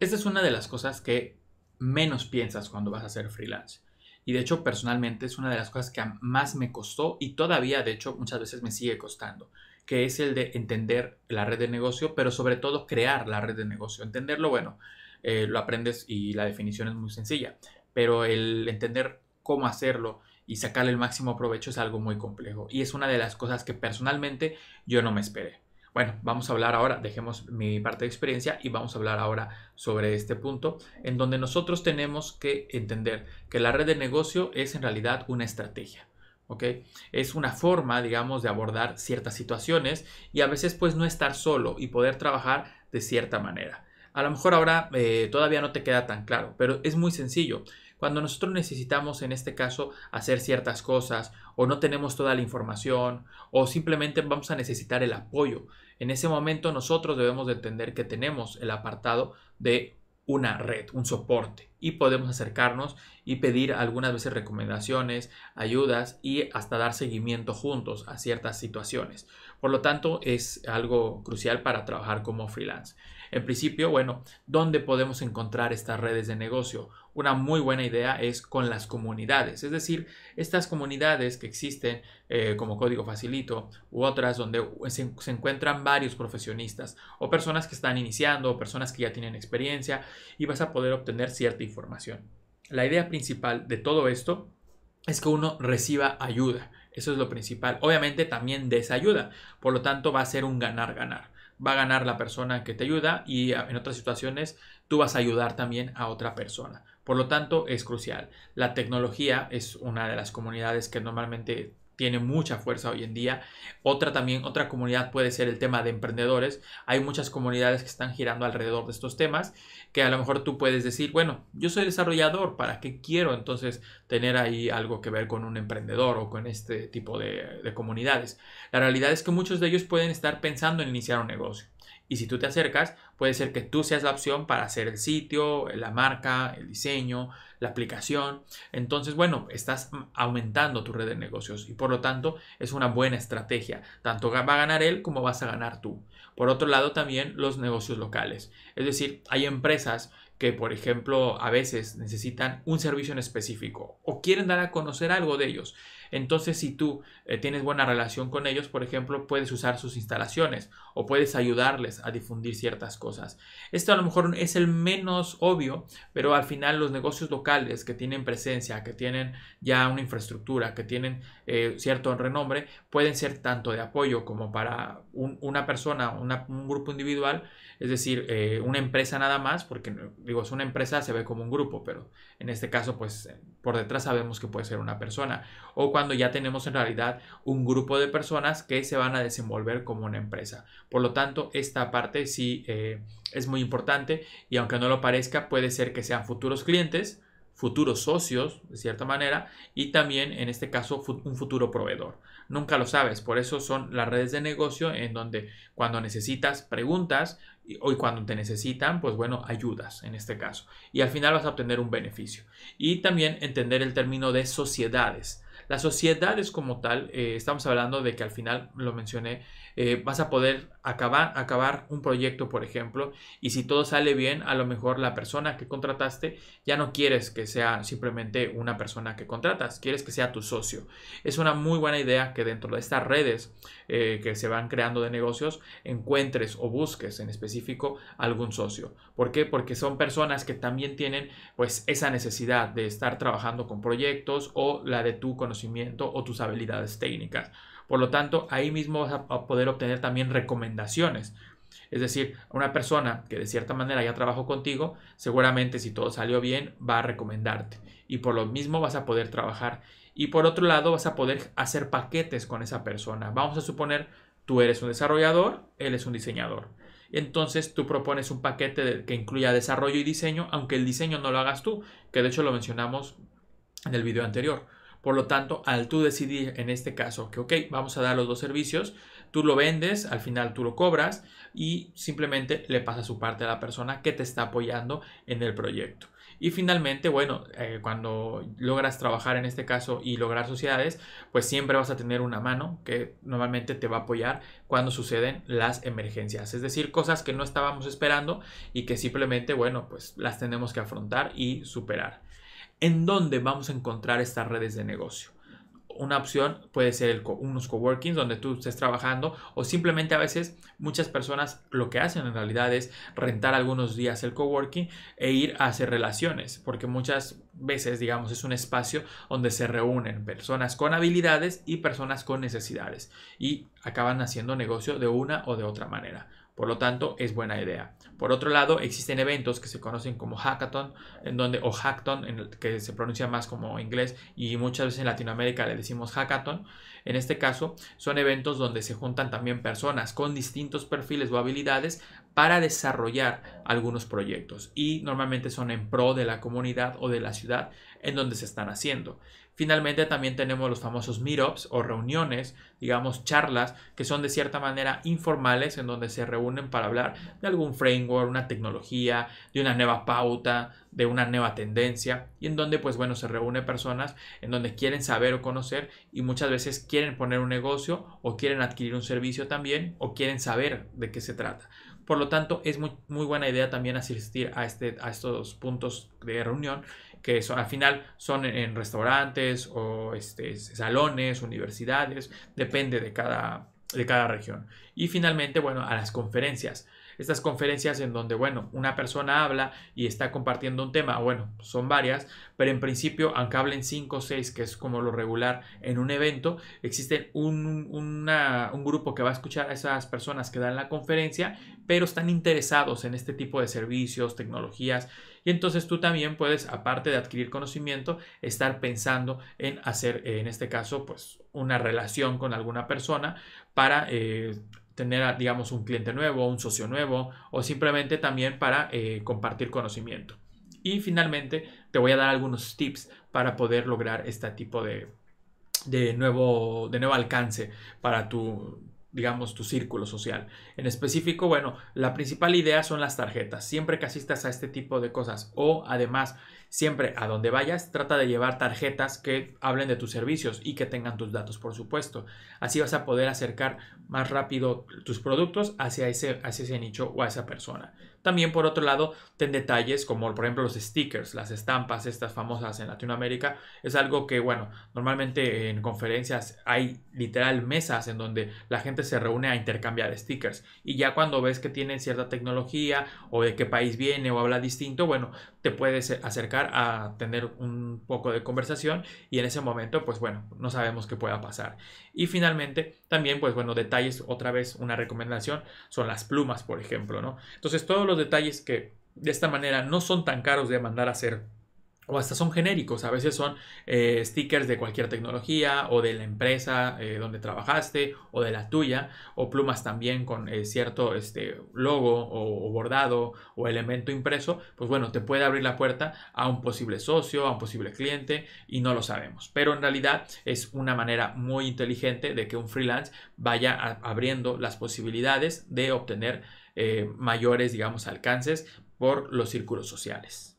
Esa es una de las cosas que menos piensas cuando vas a ser freelance. Y de hecho, personalmente es una de las cosas que más me costó y todavía, de hecho, muchas veces me sigue costando, que es el de entender la red de negocio, pero sobre todo crear la red de negocio. Entenderlo, bueno, eh, lo aprendes y la definición es muy sencilla, pero el entender cómo hacerlo y sacarle el máximo provecho es algo muy complejo. Y es una de las cosas que personalmente yo no me esperé. Bueno, vamos a hablar ahora, dejemos mi parte de experiencia y vamos a hablar ahora sobre este punto en donde nosotros tenemos que entender que la red de negocio es en realidad una estrategia. ¿ok? Es una forma, digamos, de abordar ciertas situaciones y a veces pues no estar solo y poder trabajar de cierta manera. A lo mejor ahora eh, todavía no te queda tan claro, pero es muy sencillo. Cuando nosotros necesitamos, en este caso, hacer ciertas cosas o no tenemos toda la información o simplemente vamos a necesitar el apoyo, en ese momento nosotros debemos entender que tenemos el apartado de una red, un soporte y podemos acercarnos y pedir algunas veces recomendaciones, ayudas y hasta dar seguimiento juntos a ciertas situaciones. Por lo tanto, es algo crucial para trabajar como freelance. En principio, bueno, ¿dónde podemos encontrar estas redes de negocio? Una muy buena idea es con las comunidades, es decir, estas comunidades que existen eh, como Código Facilito u otras donde se, encuentran varios profesionistas o personas que están iniciando o personas que ya tienen experiencia y vas a poder obtener cierta información. La idea principal de todo esto es que uno reciba ayuda. Eso es lo principal. Obviamente también desayuda. Por lo tanto, va a ser un ganar-ganar va a ganar la persona que te ayuda y ah, en otras situaciones tú vas a ayudar también a otra persona. Por lo tanto, es crucial. La tecnología es una de las comunidades que normalmente tiene mucha fuerza hoy en día. Otra también, otra comunidad puede ser el tema de emprendedores. Hay muchas comunidades que están girando alrededor de estos temas que a lo mejor tú puedes decir, bueno, yo soy desarrollador, ¿para qué quiero entonces tener ahí algo que ver con un emprendedor o con este tipo de, de comunidades? La realidad es que muchos de ellos pueden estar pensando en iniciar un negocio y si tú te acercas, puede ser que tú seas la opción para hacer el sitio, la marca, el diseño, la aplicación. Entonces, bueno, estás aumentando tu red de negocios y por lo tanto es una buena estrategia. Tanto va a ganar él como vas a ganar tú. Por otro lado, también los negocios locales. Es decir, hay empresas que, por ejemplo, a veces necesitan un servicio en específico o quieren dar a conocer algo de ellos. Entonces, si tú eh, tienes buena relación con ellos, por ejemplo, puedes usar sus instalaciones o puedes ayudarles a difundir ciertas cosas. Esto a lo mejor es el menos obvio, pero al final los negocios locales que tienen presencia, que tienen ya una infraestructura, que tienen eh, cierto renombre, pueden ser tanto de apoyo como para una persona, un grupo individual, es decir, eh, una empresa nada más, porque digo, es una empresa, se ve como un grupo, pero en este caso, pues por detrás sabemos que puede ser una persona. O cuando ya tenemos en realidad un grupo de personas que se van a desenvolver como una empresa. Por lo tanto, esta parte sí eh, es muy importante y aunque no lo parezca, puede ser que sean futuros clientes, futuros socios, de cierta manera, y también en este caso un futuro proveedor. Nunca lo sabes, por eso son las redes de negocio en donde cuando necesitas preguntas y, o cuando te necesitan, pues bueno, ayudas en este caso. Y al final vas a obtener un beneficio. Y también entender el término de sociedades. Las sociedades como tal, eh, estamos hablando de que al final, lo mencioné, eh, vas a poder acabar, acabar un proyecto, por ejemplo, y si todo sale bien, a lo mejor la persona que contrataste ya no quieres que sea simplemente una persona que contratas, quieres que sea tu socio. Es una muy buena idea que dentro de estas redes eh, que se van creando de negocios, encuentres o busques en específico algún socio. ¿Por qué? Porque son personas que también tienen pues esa necesidad de estar trabajando con proyectos o la de tu conocimiento o tus habilidades técnicas. Por lo tanto, ahí mismo vas a poder obtener también recomendaciones. Es decir, una persona que de cierta manera ya trabajó contigo, seguramente si todo salió bien, va a recomendarte. Y por lo mismo vas a poder trabajar y por otro lado, vas a poder hacer paquetes con esa persona. Vamos a suponer, tú eres un desarrollador, él es un diseñador. Entonces tú propones un paquete que incluya desarrollo y diseño, aunque el diseño no lo hagas tú, que de hecho lo mencionamos en el video anterior. Por lo tanto, al tú decidir en este caso que, ok, vamos a dar los dos servicios, tú lo vendes, al final tú lo cobras y simplemente le pasas su parte a la persona que te está apoyando en el proyecto. Y finalmente, bueno, eh, cuando logras trabajar en este caso y lograr sociedades, pues siempre vas a tener una mano que normalmente te va a apoyar cuando suceden las emergencias. Es decir, cosas que no estábamos esperando y que simplemente, bueno, pues las tenemos que afrontar y superar. ¿En dónde vamos a encontrar estas redes de negocio? una opción puede ser unos coworkings donde tú estés trabajando o simplemente a veces muchas personas lo que hacen en realidad es rentar algunos días el coworking e ir a hacer relaciones, porque muchas veces, digamos, es un espacio donde se reúnen personas con habilidades y personas con necesidades y acaban haciendo negocio de una o de otra manera. Por lo tanto, es buena idea. Por otro lado, existen eventos que se conocen como hackathon, en donde, o hackton, en que se pronuncia más como inglés y muchas veces en Latinoamérica le decimos hackathon. En este caso, son eventos donde se juntan también personas con distintos perfiles o habilidades para desarrollar algunos proyectos y normalmente son en pro de la comunidad o de la ciudad en donde se están haciendo. Finalmente también tenemos los famosos meetups o reuniones, digamos charlas, que son de cierta manera informales en donde se reúnen para hablar de algún framework, una tecnología, de una nueva pauta, de una nueva tendencia y en donde pues bueno se reúne personas en donde quieren saber o conocer y muchas veces quieren poner un negocio o quieren adquirir un servicio también o quieren saber de qué se trata. Por lo tanto, es muy, buena idea también asistir a, este, a estos puntos de reunión que son, al final son en, restaurantes o este, salones, universidades, depende de cada, de cada región. Y finalmente, bueno, a las conferencias estas conferencias en donde, bueno, una persona habla y está compartiendo un tema, bueno, son varias, pero en principio, aunque hablen 5 o seis, que es como lo regular en un evento, existe un, grupo que va a escuchar a esas personas que dan la conferencia, pero están interesados en este tipo de servicios, tecnologías, y entonces tú también puedes, aparte de adquirir conocimiento, estar pensando en hacer, en este caso, pues una relación con alguna persona para eh, tener, digamos, un cliente nuevo, un socio nuevo o simplemente también para eh, compartir conocimiento. Y finalmente, te voy a dar algunos tips para poder lograr este tipo de, de, nuevo, de nuevo alcance para tu, digamos, tu círculo social. En específico, bueno, la principal idea son las tarjetas. Siempre que asistas a este tipo de cosas o además, siempre a donde vayas, trata de llevar tarjetas que hablen de tus servicios y que tengan tus datos, por supuesto. Así vas a poder acercar más rápido tus productos hacia ese, hacia ese nicho o a esa persona. También, por otro lado, ten detalles como, por ejemplo, los stickers, las estampas, estas famosas en Latinoamérica. Es algo que, bueno, normalmente en conferencias hay literal mesas en donde la gente se reúne a intercambiar stickers. Y ya cuando ves que tienen cierta tecnología o de qué país viene o habla distinto, bueno, te puedes eh, acercar a tener un poco de conversación y en ese momento, pues bueno, no sabemos qué pueda pasar. Y finalmente, también, pues bueno, detalles, otra vez una recomendación, son las plumas, por ejemplo, ¿no? Entonces, todos los detalles que de esta manera no son tan caros de mandar a hacer o hasta son genéricos, a veces son eh, stickers de cualquier tecnología o de la empresa eh, donde trabajaste o de la tuya, o plumas también con eh, cierto este, logo o, bordado o elemento impreso, pues bueno, te puede abrir la puerta a un posible socio, a un posible cliente y no lo sabemos. Pero en realidad es una manera muy inteligente de que un freelance vaya abriendo las posibilidades de obtener mayores, digamos, alcances por los círculos sociales.